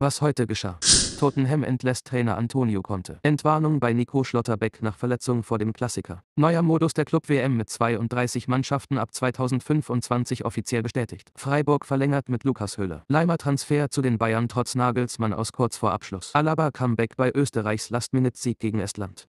Was heute geschah. Tottenham entlässt Trainer Antonio Conte. Entwarnung bei Nico Schlotterbeck nach Verletzung vor dem Klassiker. Neuer Modus der Club WM mit 32 Mannschaften ab 2025 offiziell bestätigt. Freiburg verlängert mit Lukas Höhler. Leimer Transfer zu den Bayern trotz Nagelsmann aus kurz vor Abschluss. Alaba Comeback bei Österreichs Last-Minute-Sieg gegen Estland.